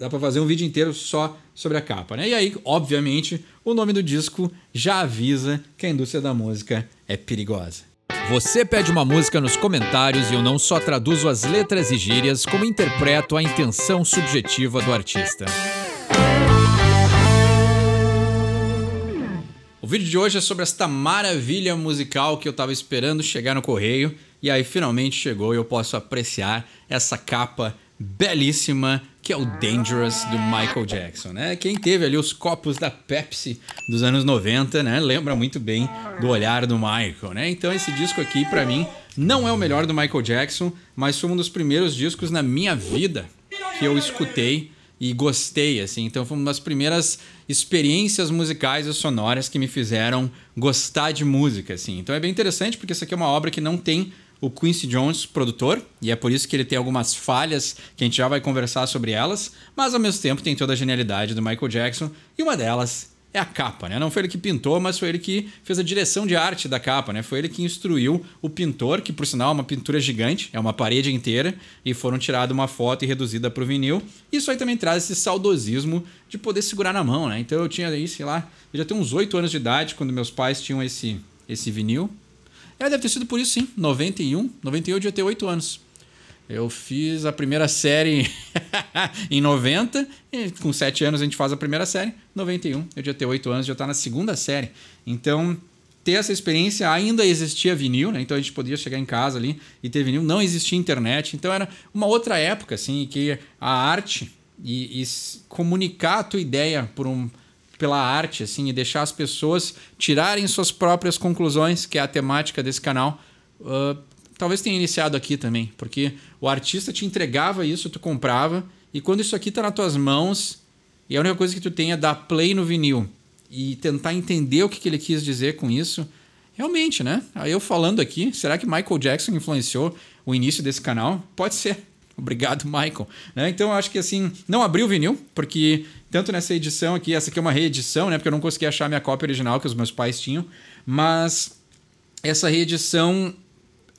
Dá para fazer um vídeo inteiro só sobre a capa, né? E aí, obviamente, o nome do disco já avisa que a indústria da música é perigosa. Você pede uma música nos comentários e eu não só traduzo as letras e gírias, como interpreto a intenção subjetiva do artista. O vídeo de hoje é sobre esta maravilha musical que eu estava esperando chegar no correio e aí finalmente chegou e eu posso apreciar essa capa belíssima que é o Dangerous do Michael Jackson, né? Quem teve ali os copos da Pepsi dos anos 90, né? Lembra muito bem do olhar do Michael, né? Então esse disco aqui para mim não é o melhor do Michael Jackson, mas foi um dos primeiros discos na minha vida que eu escutei e gostei, assim. Então foi uma das primeiras experiências musicais e sonoras que me fizeram gostar de música, assim. Então é bem interessante porque isso aqui é uma obra que não tem o Quincy Jones, produtor, e é por isso que ele tem algumas falhas que a gente já vai conversar sobre elas, mas ao mesmo tempo tem toda a genialidade do Michael Jackson, e uma delas é a capa, né? Não foi ele que pintou, mas foi ele que fez a direção de arte da capa, né? Foi ele que instruiu o pintor, que por sinal é uma pintura gigante, é uma parede inteira, e foram tirada uma foto e reduzida para o vinil. Isso aí também traz esse saudosismo de poder segurar na mão, né? Então eu tinha aí, sei lá, eu já tenho uns 8 anos de idade quando meus pais tinham esse esse vinil. É, deve ter sido por isso, sim. 91. 91 eu devia ter 8 anos. Eu fiz a primeira série em 90, com 7 anos a gente faz a primeira série. 91, eu já ter 8 anos, já está na segunda série. Então, ter essa experiência, ainda existia vinil, né? Então a gente podia chegar em casa ali e ter vinil, não existia internet. Então era uma outra época, assim, que a arte e, e comunicar a tua ideia por um, pela arte, assim, e deixar as pessoas tirarem suas próprias conclusões, que é a temática desse canal. Uh, talvez tenha iniciado aqui também, porque o artista te entregava isso, tu comprava, e quando isso aqui tá nas tuas mãos, e a única coisa que tu tem é dar play no vinil e tentar entender o que, que ele quis dizer com isso, realmente, né? Aí eu falando aqui, será que Michael Jackson influenciou o início desse canal? Pode ser. Obrigado, Michael. Né? então, eu acho que assim, não abri o vinil, porque tanto nessa edição aqui, essa aqui é uma reedição, né? Porque eu não consegui achar a minha cópia original que os meus pais tinham, mas essa reedição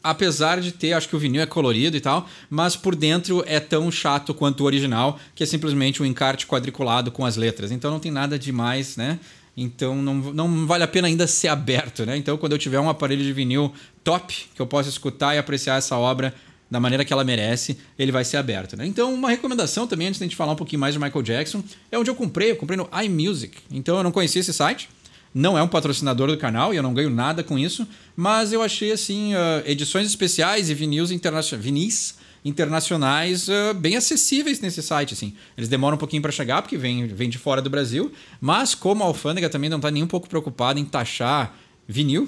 apesar de ter, acho que o vinil é colorido e tal, mas por dentro é tão chato quanto o original, que é simplesmente um encarte quadriculado com as letras. Então não tem nada demais, né? Então não, não vale a pena ainda ser aberto, né? Então quando eu tiver um aparelho de vinil top, que eu possa escutar e apreciar essa obra, da maneira que ela merece, ele vai ser aberto. Né? Então, uma recomendação também, antes da gente falar um pouquinho mais de Michael Jackson, é onde eu comprei, eu comprei no iMusic. Então, eu não conhecia esse site, não é um patrocinador do canal e eu não ganho nada com isso, mas eu achei assim uh, edições especiais e vinis, interna vinis internacionais uh, bem acessíveis nesse site assim. Eles demoram um pouquinho para chegar porque vem, vem de fora do Brasil, mas como a alfândega também não está nem um pouco preocupada em taxar vinil,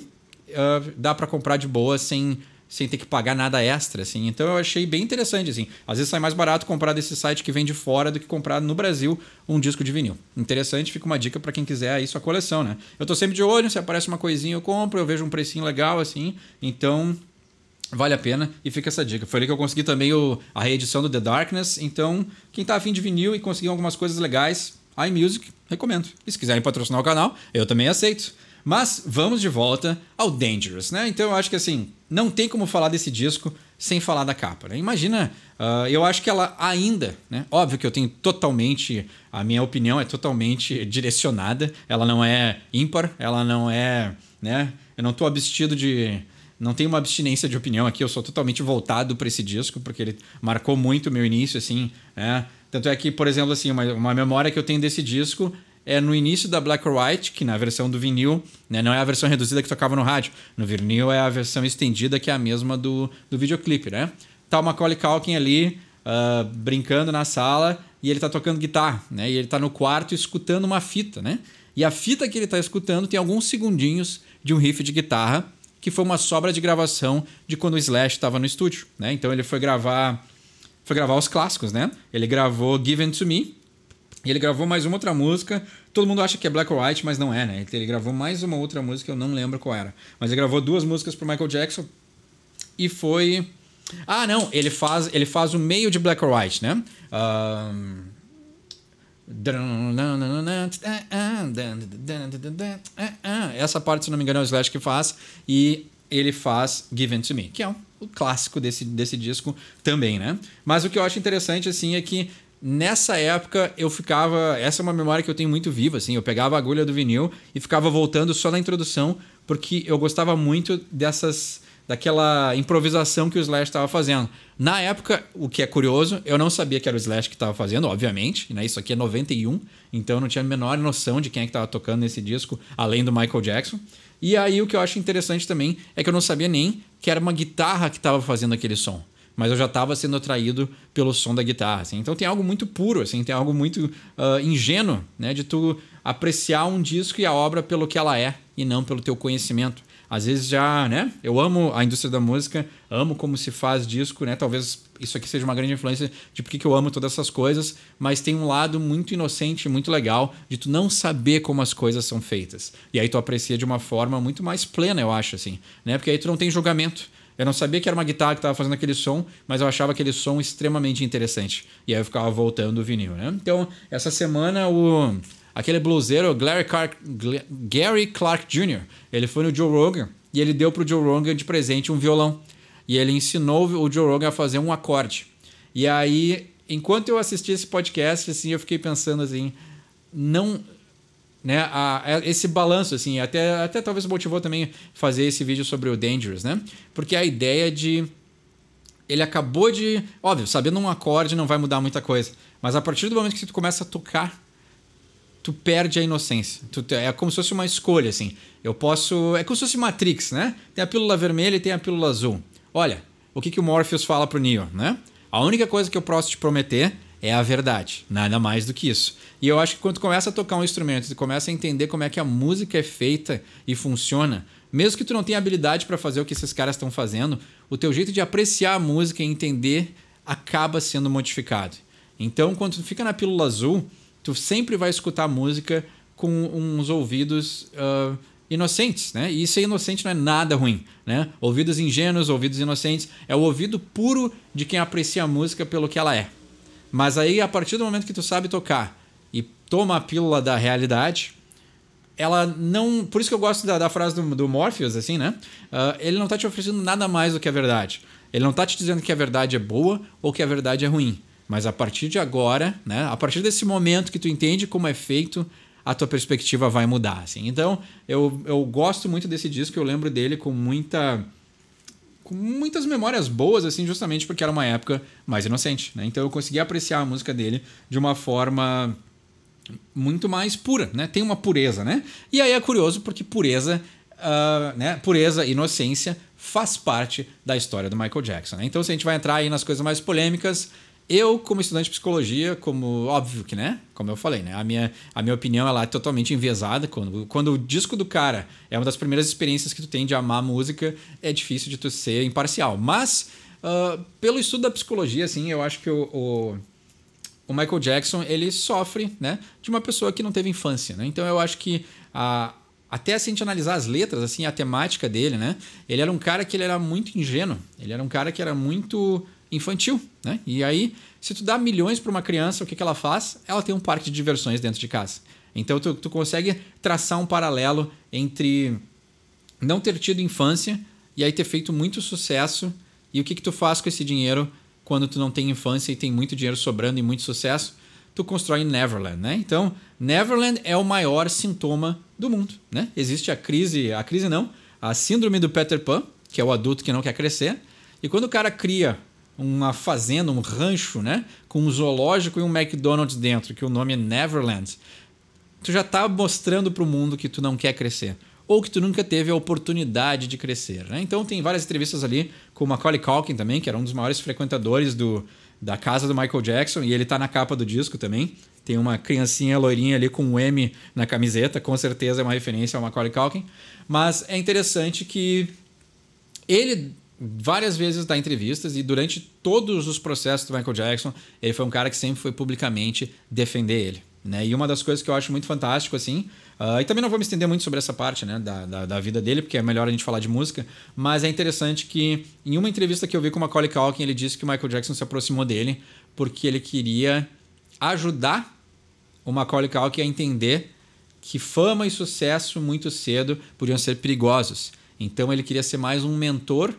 uh, dá para comprar de boa sem sem ter que pagar nada extra, assim. Então eu achei bem interessante, assim. Às vezes sai mais barato comprar desse site que vende fora do que comprar no Brasil um disco de vinil. Interessante, fica uma dica para quem quiser aí sua coleção, né? Eu tô sempre de olho, se aparece uma coisinha eu compro, eu vejo um precinho legal, assim. Então Vale a pena e fica essa dica. Foi ali que eu consegui também o, a reedição do The Darkness. Então, quem tá afim de vinil e conseguir algumas coisas legais, iMusic, recomendo. E se quiserem patrocinar o canal, eu também aceito. Mas vamos de volta ao Dangerous, né? Então eu acho que assim, não tem como falar desse disco sem falar da capa. Né? Imagina, uh, eu acho que ela ainda, né? Óbvio que eu tenho totalmente, a minha opinião é totalmente direcionada. Ela não é ímpar, ela não é, né? Eu não estou abstido de, não tenho uma abstinência de opinião aqui. Eu sou totalmente voltado para esse disco porque ele marcou muito o meu início, assim, né? Tanto é que, por exemplo, assim, uma, uma memória que eu tenho desse disco é no início da Black or White, que na versão do vinil, né, não é a versão reduzida que tocava no rádio. No vinil é a versão estendida, que é a mesma do, do videoclipe, né? Tá o Macaulay Culkin ali, uh, brincando na sala, e ele tá tocando guitarra, né? E ele tá no quarto escutando uma fita, né? E a fita que ele tá escutando tem alguns segundinhos de um riff de guitarra, que foi uma sobra de gravação de quando o Slash estava no estúdio, né? Então ele foi gravar... Foi gravar os clássicos, né? Ele gravou Given to Me, e ele gravou mais uma outra música. Todo mundo acha que é Black or White, mas não é, né? Ele gravou mais uma outra música, eu não lembro qual era. Mas ele gravou duas músicas pro Michael Jackson. E foi. Ah, não, ele faz, ele faz o meio de Black or White, né? Um... Essa parte, se não me engano, é o Slash que faz. E ele faz Given to Me, que é o clássico desse, desse disco também, né? Mas o que eu acho interessante, assim, é que nessa época eu ficava. Essa é uma memória que eu tenho muito viva, assim. Eu pegava a agulha do vinil e ficava voltando só na introdução, porque eu gostava muito dessas. daquela improvisação que o Slash estava fazendo. Na época, o que é curioso, eu não sabia que era o Slash que estava fazendo, obviamente, né? Isso aqui é 91, então eu não tinha a menor noção de quem é que estava tocando nesse disco, além do Michael Jackson. E aí o que eu acho interessante também é que eu não sabia nem que era uma guitarra que estava fazendo aquele som mas eu já estava sendo atraído pelo som da guitarra, assim. Então tem algo muito puro, assim, tem algo muito uh, ingênuo, né, de tu apreciar um disco e a obra pelo que ela é e não pelo teu conhecimento. Às vezes já, né? Eu amo a indústria da música, amo como se faz disco, né? Talvez isso aqui seja uma grande influência de por que eu amo todas essas coisas, mas tem um lado muito inocente, muito legal de tu não saber como as coisas são feitas. E aí tu aprecia de uma forma muito mais plena, eu acho assim, né? Porque aí tu não tem julgamento eu não sabia que era uma guitarra que estava fazendo aquele som, mas eu achava aquele som extremamente interessante. E aí eu ficava voltando o vinil, né? Então, essa semana o aquele bluseiro Gary Clark, Gary Clark Jr., ele foi no Joe Rogan e ele deu para o Joe Rogan de presente um violão. E ele ensinou o Joe Rogan a fazer um acorde. E aí, enquanto eu assisti esse podcast, assim, eu fiquei pensando assim, não né, a, a, esse balanço, assim, até, até talvez motivou também fazer esse vídeo sobre o Dangerous, né? Porque a ideia de. Ele acabou de. Óbvio, sabendo um acorde não vai mudar muita coisa. Mas a partir do momento que tu começa a tocar, tu perde a inocência. Tu, é como se fosse uma escolha, assim. Eu posso. É como se fosse Matrix, né? Tem a pílula vermelha e tem a pílula azul. Olha, o que, que o Morpheus fala pro Neo, né? A única coisa que eu posso te prometer é a verdade, nada mais do que isso. E eu acho que quando começa a tocar um instrumento e começa a entender como é que a música é feita e funciona, mesmo que tu não tenha habilidade para fazer o que esses caras estão fazendo, o teu jeito de apreciar a música e entender acaba sendo modificado. Então, quando tu fica na pílula azul, tu sempre vai escutar música com uns ouvidos uh, inocentes, né? E ser é inocente não é nada ruim, né? Ouvidos ingênuos, ouvidos inocentes, é o ouvido puro de quem aprecia a música pelo que ela é. Mas aí, a partir do momento que tu sabe tocar e toma a pílula da realidade, ela não. Por isso que eu gosto da, da frase do, do, Morpheus, assim, né? Uh, ele não tá te oferecendo nada mais do que a verdade. Ele não tá te dizendo que a verdade é boa ou que a verdade é ruim. Mas a partir de agora, né? A partir desse momento que tu entende como é feito, a tua perspectiva vai mudar, assim. Então, eu, eu gosto muito desse disco, eu lembro dele com muita com muitas memórias boas, assim, justamente porque era uma época mais inocente, né? Então eu consegui apreciar a música dele de uma forma muito mais pura, né? Tem uma pureza, né? E aí é curioso porque pureza, uh, né? Pureza, inocência faz parte da história do Michael Jackson. Né? Então se a gente vai entrar aí nas coisas mais polêmicas, eu, como estudante de psicologia, como óbvio que, né? Como eu falei, né? A minha, a minha opinião ela é totalmente enviesada. Quando, quando o disco do cara é uma das primeiras experiências que tu tem de amar a música, é difícil de tu ser imparcial. Mas, uh, pelo estudo da psicologia, assim, eu acho que o, o o Michael Jackson ele sofre né, de uma pessoa que não teve infância. Né? Então eu acho que a, ah, até se a gente analisar as letras, assim, a temática dele, né? Ele era um cara que ele era muito ingênuo. Ele era um cara que era muito infantil. Né? E aí, se tu dá milhões para uma criança, o que, que ela faz? Ela tem um parque de diversões dentro de casa. Então tu, tu consegue traçar um paralelo entre não ter tido infância e aí ter feito muito sucesso e o que, que tu faz com esse dinheiro quando tu não tem infância e tem muito dinheiro sobrando e muito sucesso? Tu constrói Neverland, né? Então, Neverland é o maior sintoma do mundo, né? Existe a crise, a crise não, a síndrome do Peter Pan, que é o adulto que não quer crescer. E quando o cara cria uma fazenda, um rancho, né? Com um zoológico e um McDonald's dentro, que o nome é Neverland. Tu já tá mostrando para o mundo que tu não quer crescer. Ou que tu nunca teve a oportunidade de crescer. Né? Então tem várias entrevistas ali com o Macaulay Calkin também, que era um dos maiores frequentadores do, da casa do Michael Jackson, e ele tá na capa do disco também. Tem uma criancinha loirinha ali com um M na camiseta, com certeza é uma referência ao Macaulay Calkin, Mas é interessante que ele várias vezes dá entrevistas e durante todos os processos do Michael Jackson, ele foi um cara que sempre foi publicamente defender ele. Né? E uma das coisas que eu acho muito fantástico, assim, uh, e também não vou me estender muito sobre essa parte né, da, da, da, vida dele, porque é melhor a gente falar de música, mas é interessante que em uma entrevista que eu vi com o Macaulay Culkin, ele disse que o Michael Jackson se aproximou dele porque ele queria ajudar o Macaulay Culkin a entender que fama e sucesso muito cedo podiam ser perigosos. Então ele queria ser mais um mentor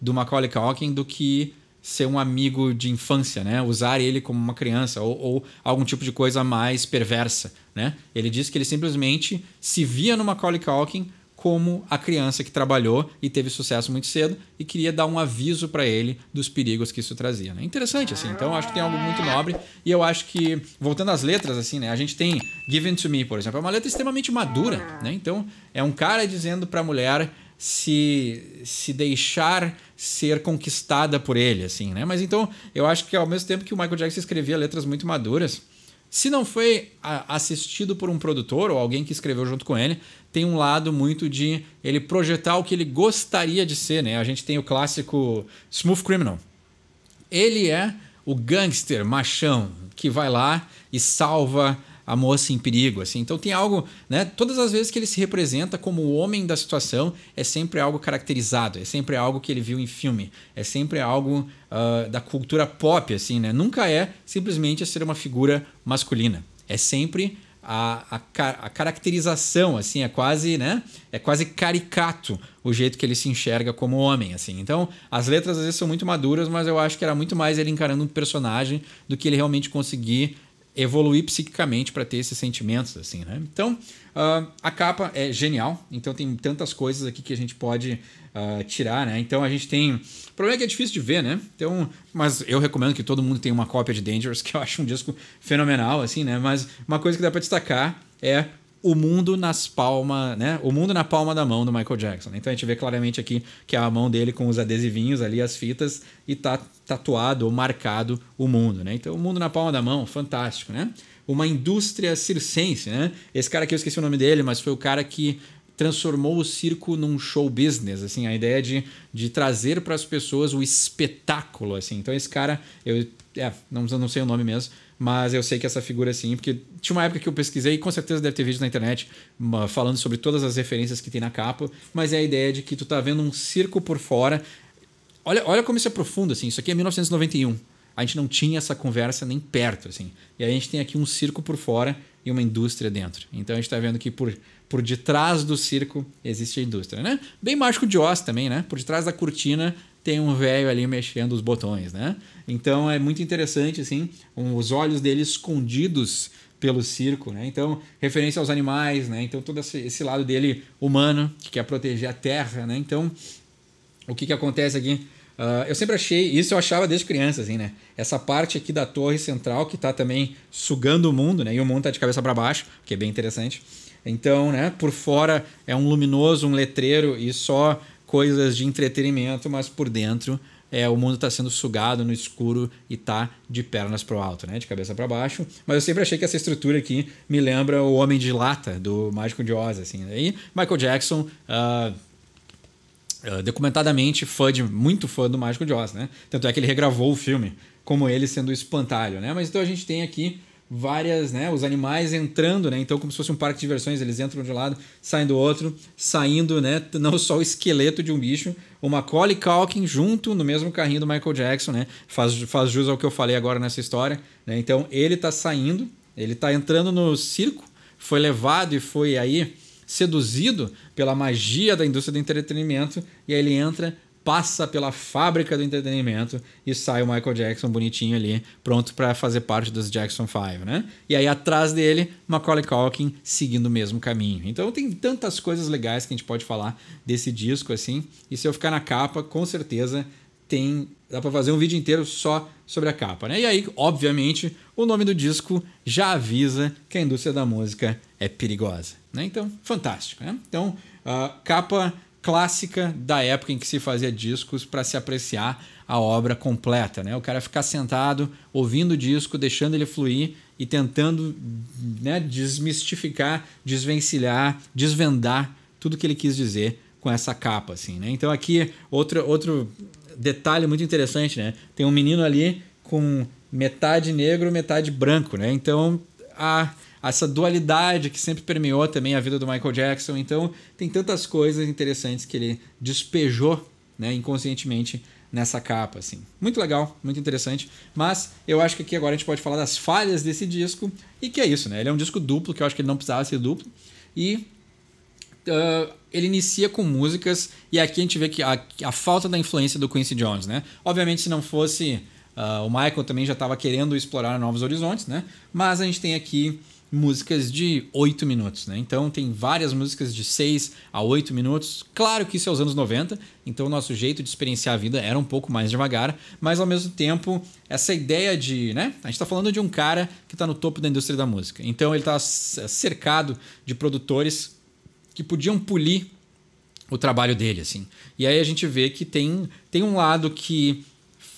do Macaulay Culkin do que ser um amigo de infância, né? Usar ele como uma criança ou, ou, algum tipo de coisa mais perversa, né? Ele diz que ele simplesmente se via no Macaulay Culkin como a criança que trabalhou e teve sucesso muito cedo e queria dar um aviso para ele dos perigos que isso trazia. Né? Interessante, assim. Então, acho que tem algo muito nobre e eu acho que, voltando às letras, assim, né? A gente tem Given to Me, por exemplo. É uma letra extremamente madura, né? Então, é um cara dizendo para mulher se, se deixar ser conquistada por ele, assim, né? Mas então, eu acho que ao mesmo tempo que o Michael Jackson escrevia letras muito maduras, se não foi assistido por um produtor ou alguém que escreveu junto com ele, tem um lado muito de ele projetar o que ele gostaria de ser, né? A gente tem o clássico Smooth Criminal. Ele é o gangster machão que vai lá e salva a moça em perigo, assim. Então tem algo, né? Todas as vezes que ele se representa como o homem da situação, é sempre algo caracterizado, é sempre algo que ele viu em filme, é sempre algo uh, da cultura pop, assim, né? Nunca é simplesmente ser uma figura masculina. É sempre a, a, a, caracterização, assim, é quase, né? É quase caricato o jeito que ele se enxerga como homem, assim. Então, as letras às vezes são muito maduras, mas eu acho que era muito mais ele encarando um personagem do que ele realmente conseguir evoluir psiquicamente para ter esses sentimentos, assim, né? Então, uh, a capa é genial, então tem tantas coisas aqui que a gente pode uh, tirar, né? Então a gente tem. O problema é que é difícil de ver, né? Então, mas eu recomendo que todo mundo tenha uma cópia de Dangerous, que eu acho um disco fenomenal, assim, né? Mas uma coisa que dá para destacar é o mundo nas palmas, né? O mundo na palma da mão do Michael Jackson. Então a gente vê claramente aqui que é a mão dele com os adesivinhos ali, as fitas, e tá tatuado ou marcado o mundo, né? Então o mundo na palma da mão, fantástico, né? Uma indústria circense, né? Esse cara aqui eu esqueci o nome dele, mas foi o cara que transformou o circo num show business, assim, a ideia de, de trazer para as pessoas o espetáculo, assim. Então esse cara, eu é, não, não sei o nome mesmo, mas eu sei que essa figura é sim, porque tinha uma época que eu pesquisei e com certeza deve ter vídeos na internet falando sobre todas as referências que tem na capa, mas é a ideia de que tu tá vendo um circo por fora. Olha, olha como isso é profundo, assim, isso aqui é 1991. A gente não tinha essa conversa nem perto, assim. E aí a gente tem aqui um circo por fora e uma indústria dentro. Então a gente está vendo que por, por detrás do circo existe a indústria, né? Bem mágico de Oz também, né? Por detrás da cortina tem um velho ali mexendo os botões, né? Então é muito interessante, assim, os olhos dele escondidos pelo circo, né? Então, referência aos animais, né? Então, todo esse lado dele humano, que quer proteger a terra, né? Então, o que, que acontece aqui? Uh, eu sempre achei, isso eu achava desde criança, assim, né? Essa parte aqui da torre central que tá também sugando o mundo, né? E o mundo tá de cabeça para baixo, que é bem interessante. Então, né, por fora é um luminoso, um letreiro e só coisas de entretenimento, mas por dentro é, o mundo está sendo sugado no escuro e tá de pernas pro alto, né? De cabeça para baixo. Mas eu sempre achei que essa estrutura aqui me lembra o Homem de Lata, do Mágico de Oz, assim. Aí Michael Jackson. Uh, uh, documentadamente fã de, muito fã do Mágico de Oz, né? Tanto é que ele regravou o filme como ele sendo o espantalho, né? Mas então a gente tem aqui várias, né, os animais entrando, né? Então como se fosse um parque de diversões, eles entram de um lado, saem do outro, saindo, né, não só o esqueleto de um bicho, uma Collie Calkin junto no mesmo carrinho do Michael Jackson, né? Faz faz jus ao que eu falei agora nessa história, né? Então ele tá saindo, ele tá entrando no circo, foi levado e foi aí seduzido pela magia da indústria do entretenimento e aí ele entra passa pela fábrica do entretenimento e sai o Michael Jackson bonitinho ali, pronto para fazer parte dos Jackson 5, né? E aí atrás dele, Macaulay Culkin seguindo o mesmo caminho. Então tem tantas coisas legais que a gente pode falar desse disco assim. E se eu ficar na capa, com certeza tem dá para fazer um vídeo inteiro só sobre a capa, né? E aí, obviamente, o nome do disco já avisa que a indústria da música é perigosa, né? Então, fantástico, né? Então, uh, capa clássica da época em que se fazia discos para se apreciar a obra completa, né? O cara ficar sentado ouvindo o disco, deixando ele fluir e tentando né, desmistificar, desvencilhar, desvendar tudo que ele quis dizer com essa capa, assim, né? Então aqui outro outro detalhe muito interessante, né? Tem um menino ali com metade negro, metade branco, né? Então a essa dualidade que sempre permeou também a vida do Michael Jackson. Então, tem tantas coisas interessantes que ele despejou né, inconscientemente nessa capa, assim. Muito legal, muito interessante, mas eu acho que aqui agora a gente pode falar das falhas desse disco e que é isso, né? Ele é um disco duplo, que eu acho que ele não precisava ser duplo e uh, ele inicia com músicas e aqui a gente vê que a, a falta da influência do Quincy Jones, né? Obviamente se não fosse uh, o Michael também já estava querendo explorar novos horizontes, né? Mas a gente tem aqui músicas de 8 minutos, né? Então tem várias músicas de 6 a 8 minutos. Claro que isso é os anos 90, então o nosso jeito de experienciar a vida era um pouco mais devagar, mas ao mesmo tempo, essa ideia de, né? A gente tá falando de um cara que tá no topo da indústria da música. Então ele tá cercado de produtores que podiam polir o trabalho dele, assim. E aí a gente vê que tem, tem um lado que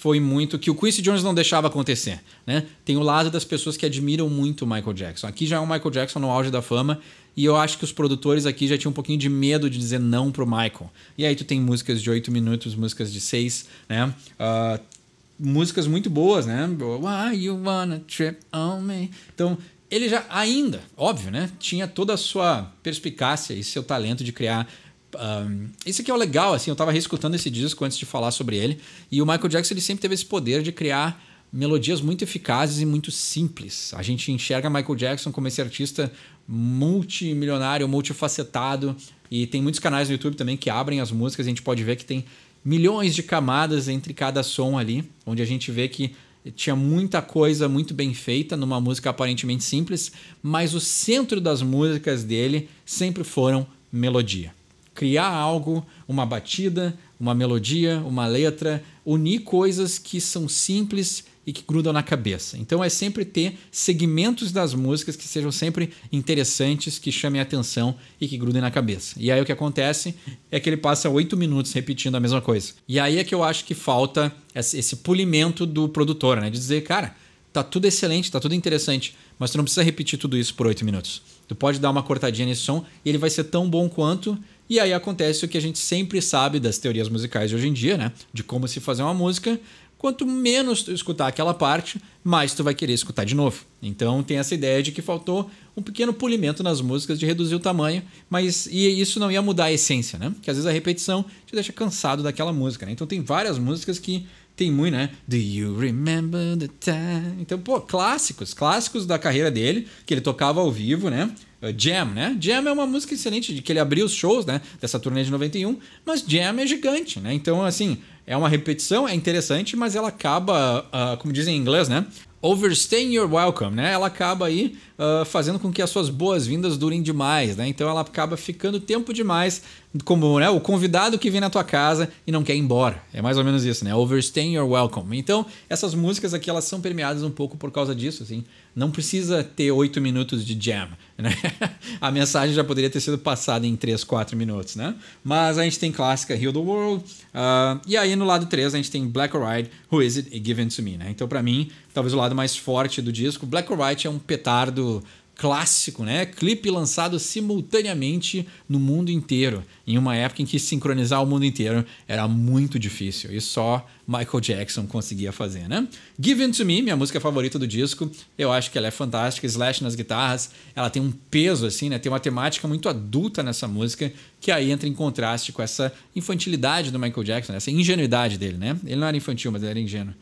foi muito que o Quincy Jones não deixava acontecer, né? Tem o lado das pessoas que admiram muito o Michael Jackson. Aqui já é o Michael Jackson no auge da fama e eu acho que os produtores aqui já tinham um pouquinho de medo de dizer não pro Michael. E aí tu tem músicas de oito minutos, músicas de seis, né? Uh, músicas muito boas, né? Why you wanna trip on me? Então, ele já ainda, óbvio, né? Tinha toda a sua perspicácia e seu talento de criar um, isso aqui é o legal, assim, eu estava reescutando esse disco antes de falar sobre ele, e o Michael Jackson ele sempre teve esse poder de criar melodias muito eficazes e muito simples. A gente enxerga Michael Jackson como esse artista multimilionário, multifacetado, e tem muitos canais no YouTube também que abrem as músicas, a gente pode ver que tem milhões de camadas entre cada som ali, onde a gente vê que tinha muita coisa muito bem feita numa música aparentemente simples, mas o centro das músicas dele sempre foram melodia criar algo, uma batida, uma melodia, uma letra, unir coisas que são simples e que grudam na cabeça. Então é sempre ter segmentos das músicas que sejam sempre interessantes, que chamem a atenção e que grudem na cabeça. E aí o que acontece é que ele passa oito minutos repetindo a mesma coisa. E aí é que eu acho que falta esse polimento do produtor, né? De dizer, cara, tá tudo excelente, tá tudo interessante, mas tu não precisa repetir tudo isso por oito minutos. Tu pode dar uma cortadinha nesse som e ele vai ser tão bom quanto. E aí acontece o que a gente sempre sabe das teorias musicais de hoje em dia, né? De como se fazer uma música. Quanto menos tu escutar aquela parte, mais tu vai querer escutar de novo. Então tem essa ideia de que faltou um pequeno polimento nas músicas de reduzir o tamanho, mas e isso não ia mudar a essência, né? Que às vezes a repetição te deixa cansado daquela música, né? Então tem várias músicas que tem muito, né? Do you remember the time? Então, pô, clássicos, clássicos da carreira dele, que ele tocava ao vivo, né? Uh, Jam, né? Jam é uma música excelente, de que ele abriu os shows, né? Dessa turnê de 91, mas Jam é gigante, né? Então, assim, é uma repetição, é interessante, mas ela acaba, uh, como dizem em inglês, né? Overstaying your welcome, né? Ela acaba aí uh, fazendo com que as suas boas-vindas durem demais, né? Então ela acaba ficando tempo demais, como né, o convidado que vem na tua casa e não quer ir embora. É mais ou menos isso, né? Overstaying your welcome. Então, essas músicas aqui elas são permeadas um pouco por causa disso, assim. Não precisa ter oito minutos de jam, né? a mensagem já poderia ter sido passada em três, quatro minutos, né? Mas a gente tem clássica Heal the World, uh, e aí no lado 3 a gente tem Black or White, Who Is It e Given to Me, né? Então, para mim, talvez o lado mais forte do disco, Black or White é um petardo clássico, né? Clipe lançado simultaneamente no mundo inteiro, em uma época em que sincronizar o mundo inteiro era muito difícil e só Michael Jackson conseguia fazer, né? Given to Me, minha música favorita do disco, eu acho que ela é fantástica, slash nas guitarras, ela tem um peso assim, né? Tem uma temática muito adulta nessa música que aí entra em contraste com essa infantilidade do Michael Jackson, essa ingenuidade dele, né? Ele não era infantil, mas ele era ingênuo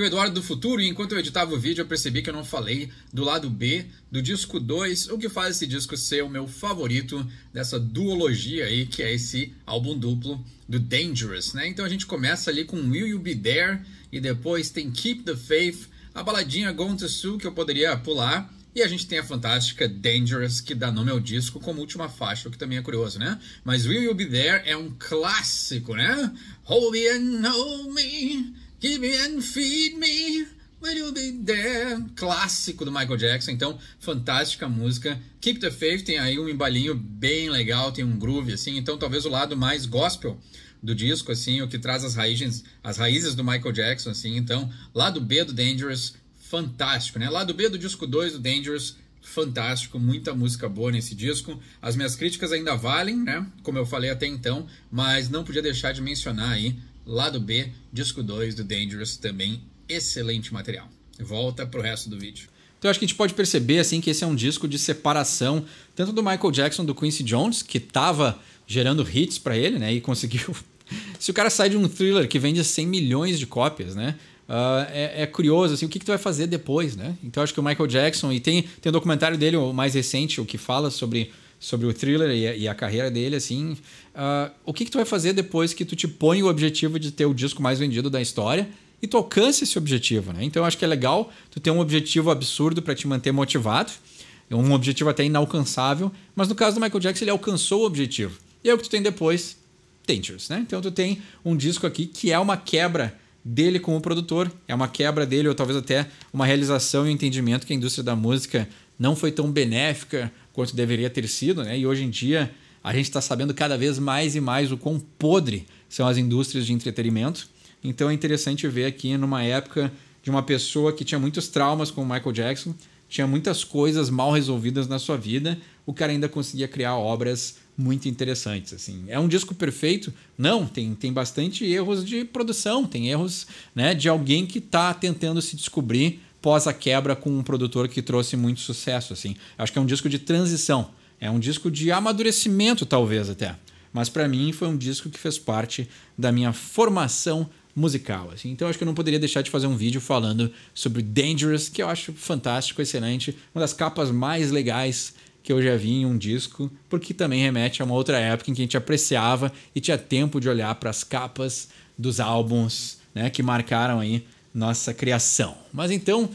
que o Eduardo do Futuro, e enquanto eu editava o vídeo, eu percebi que eu não falei do lado B do disco 2, o que faz esse disco ser o meu favorito dessa duologia aí, que é esse álbum duplo do Dangerous, né? Então a gente começa ali com Will You Be There e depois tem Keep the Faith, a baladinha Gone to Sue que eu poderia pular. E a gente tem a fantástica Dangerous, que dá nome ao disco, como última faixa, o que também é curioso, né? Mas Will You Be There é um clássico, né? Hold me and hold me, Give me and feed me. Will you be there? Clássico do Michael Jackson, então fantástica música. Keep the Faith tem aí um embalinho bem legal, tem um groove assim, então talvez o lado mais gospel do disco assim, o que traz as raízes, as raízes do Michael Jackson assim. Então, lado B do Dangerous, fantástico, né? Lado B do disco 2 do Dangerous, fantástico, muita música boa nesse disco. As minhas críticas ainda valem, né? Como eu falei até então, mas não podia deixar de mencionar aí Lado B, disco 2 do Dangerous, também excelente material. Volta pro resto do vídeo. Então eu acho que a gente pode perceber assim que esse é um disco de separação tanto do Michael Jackson do Quincy Jones, que estava gerando hits para ele, né, e conseguiu. Se o cara sai de um thriller que vende 100 milhões de cópias, né, Uh, é, é, curioso, assim, o que, que tu vai fazer depois, né? Então acho que o Michael Jackson, e tem, tem um documentário dele, o mais recente, o que fala sobre sobre o thriller e a, e a carreira dele, assim. Uh, o que, que tu vai fazer depois que tu te põe o objetivo de ter o disco mais vendido da história? e tu alcança esse objetivo, né? Então eu acho que é legal tu ter um objetivo absurdo para te manter motivado, um objetivo até inalcançável, mas no caso do Michael Jackson ele alcançou o objetivo. E aí o que tu tem depois? Dangerous, né? Então tu tem um disco aqui que é uma quebra dele como produtor, é uma quebra dele ou talvez até uma realização e um entendimento que a indústria da música não foi tão benéfica quanto deveria ter sido, né? E hoje em dia a gente está sabendo cada vez mais e mais o quão podre são as indústrias de entretenimento. Então é interessante ver aqui numa época de uma pessoa que tinha muitos traumas com o Michael Jackson, tinha muitas coisas mal resolvidas na sua vida, o cara ainda conseguia criar obras muito interessantes. Assim. É um disco perfeito? Não, tem, tem bastante erros de produção, tem erros né, de alguém que está tentando se descobrir pós a quebra com um produtor que trouxe muito sucesso. assim. Acho que é um disco de transição, é um disco de amadurecimento, talvez até. Mas para mim foi um disco que fez parte da minha formação musical. Assim. Então acho que eu não poderia deixar de fazer um vídeo falando sobre Dangerous, que eu acho fantástico, excelente, uma das capas mais legais que eu já vi em um disco, porque também remete a uma outra época em que a gente apreciava e tinha tempo de olhar para as capas dos álbuns, né, que marcaram aí nossa criação. Mas então,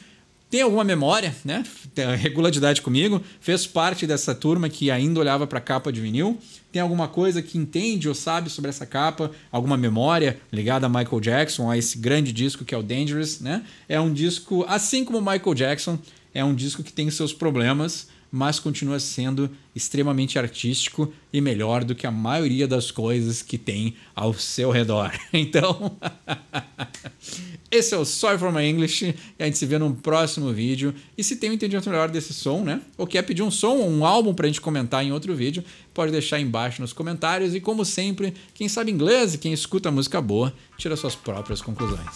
tem alguma memória, né? Regularidade comigo, fez parte dessa turma que ainda olhava para a capa de vinil. Tem alguma coisa que entende ou sabe sobre essa capa, alguma memória ligada a Michael Jackson, a esse grande disco que é o Dangerous, né? É um disco, assim como Michael Jackson, é um disco que tem seus problemas, mas continua sendo extremamente artístico e melhor do que a maioria das coisas que tem ao seu redor. Então, Esse é o Sorry for My English e a gente se vê num próximo vídeo. E se tem um entendimento melhor desse som, né? Ou quer pedir um som ou um álbum pra gente comentar em outro vídeo, pode deixar embaixo nos comentários. E como sempre, quem sabe inglês e quem escuta música boa, tira suas próprias conclusões.